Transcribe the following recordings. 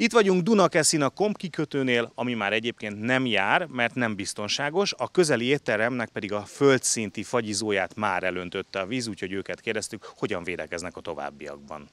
Itt vagyunk Dunakeszin a komp kikötőnél, ami már egyébként nem jár, mert nem biztonságos, a közeli étteremnek pedig a földszinti fagyizóját már elöntötte a víz, úgyhogy őket kérdeztük, hogyan védekeznek a továbbiakban.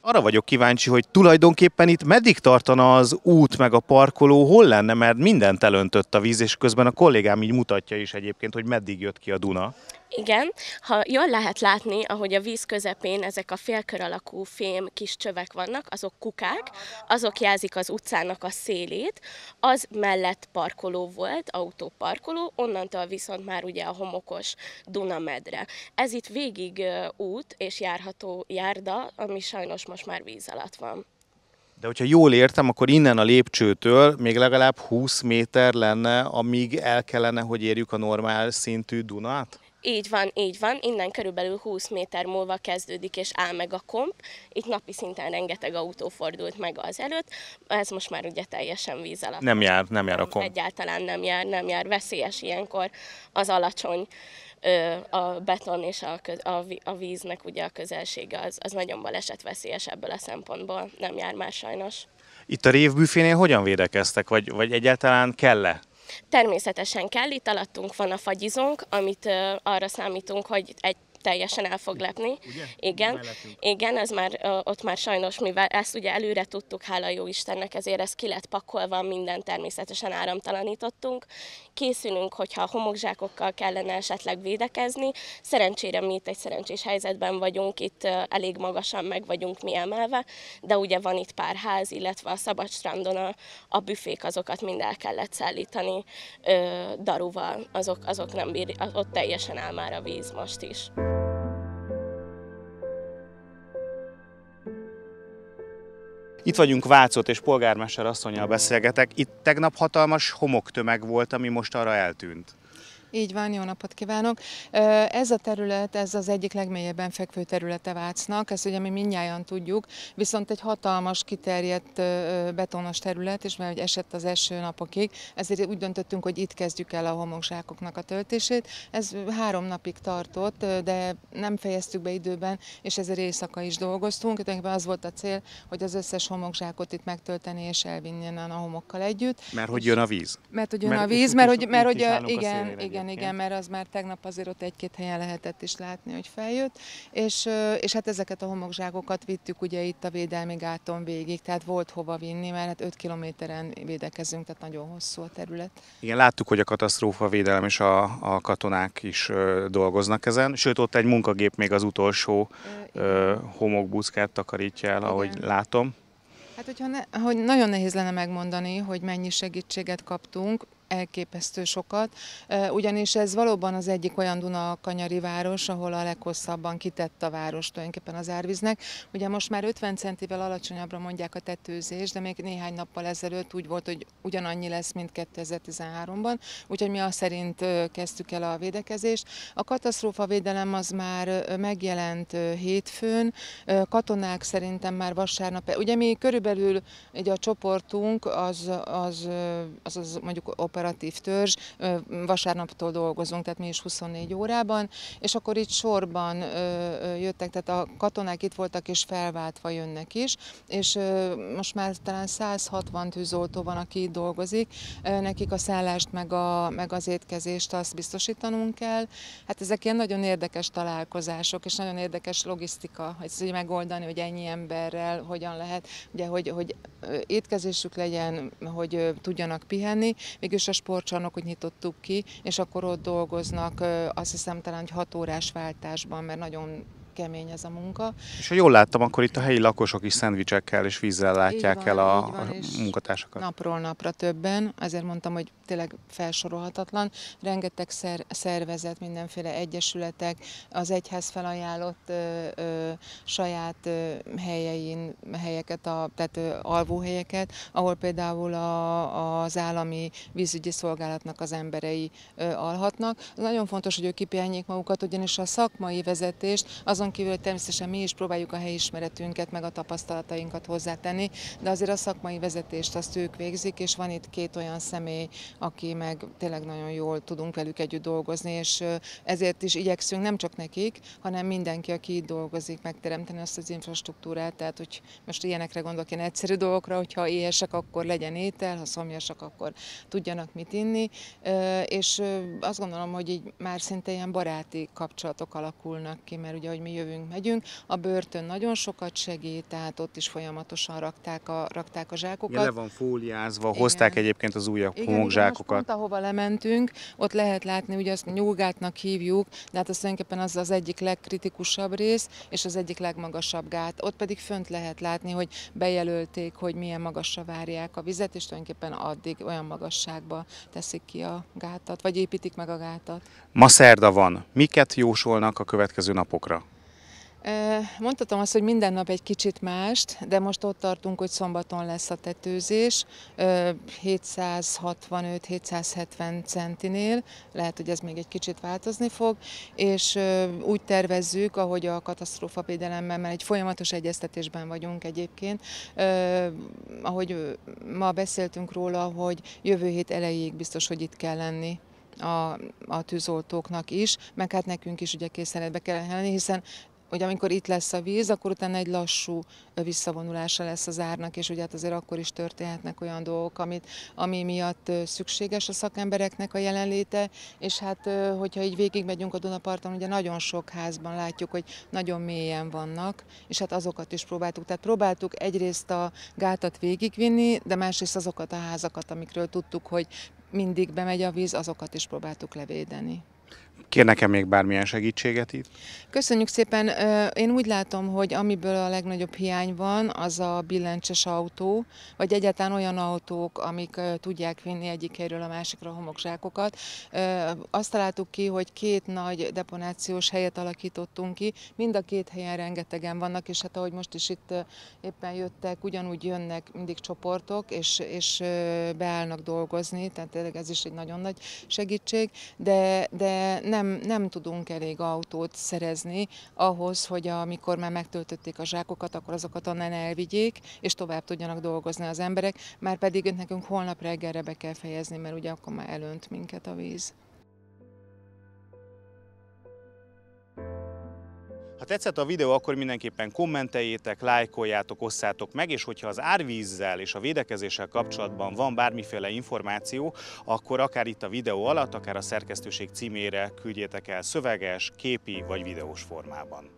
Arra vagyok kíváncsi, hogy tulajdonképpen itt meddig tartana az út meg a parkoló, hol lenne, mert mindent elöntött a víz, és közben a kollégám így mutatja is egyébként, hogy meddig jött ki a Duna. Igen, ha jól lehet látni, ahogy a víz közepén ezek a félkör alakú fém kis csövek vannak, azok kukák, azok jelzik az utcának a szélét, az mellett parkoló volt, autóparkoló, onnantól viszont már ugye a homokos Dunamedre. Ez itt végig út és járható járda, ami sajnos most már víz alatt van. De hogyha jól értem, akkor innen a lépcsőtől még legalább 20 méter lenne, amíg el kellene, hogy érjük a normál szintű Dunát? Így van, így van. Innen körülbelül 20 méter múlva kezdődik és áll meg a komp. Itt napi szinten rengeteg autó fordult meg az előtt. Ez most már ugye teljesen víz alatt. Nem jár, nem jár a komp. Egyáltalán nem jár, nem jár. Veszélyes ilyenkor az alacsony ö, a beton és a, köz, a, a víznek ugye a közelsége az, az nagyon veszélyes ebből a szempontból. Nem jár már sajnos. Itt a révbüfénél hogyan védekeztek, vagy, vagy egyáltalán kell-e Természetesen kell, itt alattunk van a fagyizónk, amit arra számítunk, hogy egy teljesen el fog lepni. Ugye? Igen, igen, ez már, ott már sajnos, mivel ezt ugye előre tudtuk, hála jó Istennek, ezért ez ki lett pakolva, minden természetesen áramtalanítottunk. Készülünk, hogyha homokzsákokkal kellene esetleg védekezni. Szerencsére mi itt egy szerencsés helyzetben vagyunk, itt elég magasan meg vagyunk mi emelve, de ugye van itt pár ház, illetve a szabad strandon a, a büfék, azokat mind el kellett szállítani ö, daruval, azok, azok nem bír, ott teljesen áll már a víz most is. Itt vagyunk Vácot és polgármester asszonyjal beszélgetek. Itt tegnap hatalmas homoktömeg volt, ami most arra eltűnt. Így van, jó napot kívánok! Ez a terület, ez az egyik legmélyebben fekvő területe Vácnak, ezt ugye mi mindnyáján tudjuk, viszont egy hatalmas, kiterjedt betonos terület, és mert esett az eső napokig, ezért úgy döntöttünk, hogy itt kezdjük el a homokzsákoknak a töltését. Ez három napig tartott, de nem fejeztük be időben, és ezért éjszaka is dolgoztunk. Tulajdonképpen az volt a cél, hogy az összes homokzsákot itt megtölteni és elvinni a homokkal együtt. Mert hogy jön a víz. Mert hogy jön mert a víz, mert, mert, mert, mert hogy, mert, hogy igen, igen igen, igen, mert az már tegnap azért ott egy-két helyen lehetett is látni, hogy feljött, és, és hát ezeket a homokzságokat vittük ugye itt a védelmi gáton végig, tehát volt hova vinni, mert hát 5 kilométeren védekezünk, tehát nagyon hosszú a terület. Igen, láttuk, hogy a katasztrófa védelem és a, a katonák is ö, dolgoznak ezen, sőt ott egy munkagép még az utolsó ö, ö, homokbuckát takarítja el, igen. ahogy látom. Hát, hogyha ne, hogy nagyon nehéz lenne megmondani, hogy mennyi segítséget kaptunk, elképesztő sokat, ugyanis ez valóban az egyik olyan Duna kanyari város, ahol a leghosszabban kitett a város tulajdonképpen az árvíznek. Ugye most már 50 centivel alacsonyabbra mondják a tetőzés, de még néhány nappal ezelőtt úgy volt, hogy ugyanannyi lesz, mint 2013-ban, úgyhogy mi azt szerint kezdtük el a védekezést. A katasztrófa védelem az már megjelent hétfőn, katonák szerintem már vasárnap, e- ugye mi körülbelül egy a csoportunk az, az, az, az mondjuk operáció operatív törzs, vasárnaptól dolgozunk, tehát mi is 24 órában, és akkor itt sorban jöttek, tehát a katonák itt voltak és felváltva jönnek is, és most már talán 160 tűzoltó van, aki itt dolgozik, nekik a szállást meg, a, meg az étkezést azt biztosítanunk kell. Hát ezek ilyen nagyon érdekes találkozások, és nagyon érdekes logisztika, hogy megoldani, hogy ennyi emberrel hogyan lehet, ugye, hogy, hogy étkezésük legyen, hogy tudjanak pihenni, mégis és a sportcsarnokot nyitottuk ki, és akkor ott dolgoznak, azt hiszem talán, hogy hat órás váltásban, mert nagyon kemény ez a munka. És ha jól láttam, akkor itt a helyi lakosok is szendvicsekkel és vízzel látják van, el a, van, a munkatársakat. Napról napra többen, azért mondtam, hogy tényleg felsorolhatatlan. Rengeteg szer, szervezet, mindenféle egyesületek, az egyház felajánlott ö, ö, saját ö, helyein, helyeket, a, tehát ö, alvóhelyeket, ahol például a, az állami vízügyi szolgálatnak az emberei ö, alhatnak. Nagyon fontos, hogy ők kipihenjék magukat, ugyanis a szakmai vezetést, azon kívül, hogy természetesen mi is próbáljuk a helyismeretünket, meg a tapasztalatainkat hozzátenni, de azért a szakmai vezetést azt ők végzik, és van itt két olyan személy, aki meg tényleg nagyon jól tudunk velük együtt dolgozni, és ezért is igyekszünk nem csak nekik, hanem mindenki, aki itt dolgozik, megteremteni azt az infrastruktúrát, tehát hogy most ilyenekre gondolok, ilyen egyszerű dolgokra, hogyha éhesek, akkor legyen étel, ha szomjasak, akkor tudjanak mit inni, és azt gondolom, hogy így már szinte ilyen baráti kapcsolatok alakulnak ki, mert ugye, hogy mi jövünk, megyünk, a börtön nagyon sokat segít, tehát ott is folyamatosan rakták a, rakták a zsákokat. Ja, le van fóliázva, Igen. hozták egyébként az újabb homokzsák, diákokat. Most pont, ahova lementünk, ott lehet látni, ugye azt nyúlgátnak hívjuk, de hát az önképpen az az egyik legkritikusabb rész, és az egyik legmagasabb gát. Ott pedig fönt lehet látni, hogy bejelölték, hogy milyen magasra várják a vizet, és tulajdonképpen addig olyan magasságba teszik ki a gátat, vagy építik meg a gátat. Ma szerda van. Miket jósolnak a következő napokra? Mondhatom azt, hogy minden nap egy kicsit mást, de most ott tartunk, hogy szombaton lesz a tetőzés, 765-770 centinél, lehet, hogy ez még egy kicsit változni fog, és úgy tervezzük, ahogy a katasztrófa védelemmel, mert egy folyamatos egyeztetésben vagyunk egyébként, ahogy ma beszéltünk róla, hogy jövő hét elejéig biztos, hogy itt kell lenni a, a tűzoltóknak is, meg hát nekünk is ugye készenetbe kell lenni, hiszen hogy amikor itt lesz a víz, akkor utána egy lassú visszavonulása lesz az árnak, és ugye hát azért akkor is történhetnek olyan dolgok, amit, ami miatt szükséges a szakembereknek a jelenléte, és hát hogyha így végigmegyünk a Dunaparton, ugye nagyon sok házban látjuk, hogy nagyon mélyen vannak, és hát azokat is próbáltuk. Tehát próbáltuk egyrészt a gátat végigvinni, de másrészt azokat a házakat, amikről tudtuk, hogy mindig bemegy a víz, azokat is próbáltuk levédeni. Kér nekem még bármilyen segítséget itt? Köszönjük szépen. Én úgy látom, hogy amiből a legnagyobb hiány van, az a billencses autó, vagy egyáltalán olyan autók, amik tudják vinni egyik helyről a másikra a homokzsákokat. Azt találtuk ki, hogy két nagy deponációs helyet alakítottunk ki, mind a két helyen rengetegen vannak, és hát ahogy most is itt éppen jöttek, ugyanúgy jönnek mindig csoportok, és, és beállnak dolgozni, tehát tényleg ez is egy nagyon nagy segítség, de, de nem, nem tudunk elég autót szerezni ahhoz, hogy amikor már megtöltötték a zsákokat, akkor azokat onnan elvigyék, és tovább tudjanak dolgozni az emberek, már pedig nekünk holnap reggelre be kell fejezni, mert ugye akkor már elönt minket a víz. Ha tetszett a videó, akkor mindenképpen kommenteljétek, lájkoljátok, osszátok meg, és hogyha az árvízzel és a védekezéssel kapcsolatban van bármiféle információ, akkor akár itt a videó alatt, akár a szerkesztőség címére küldjétek el szöveges, képi vagy videós formában.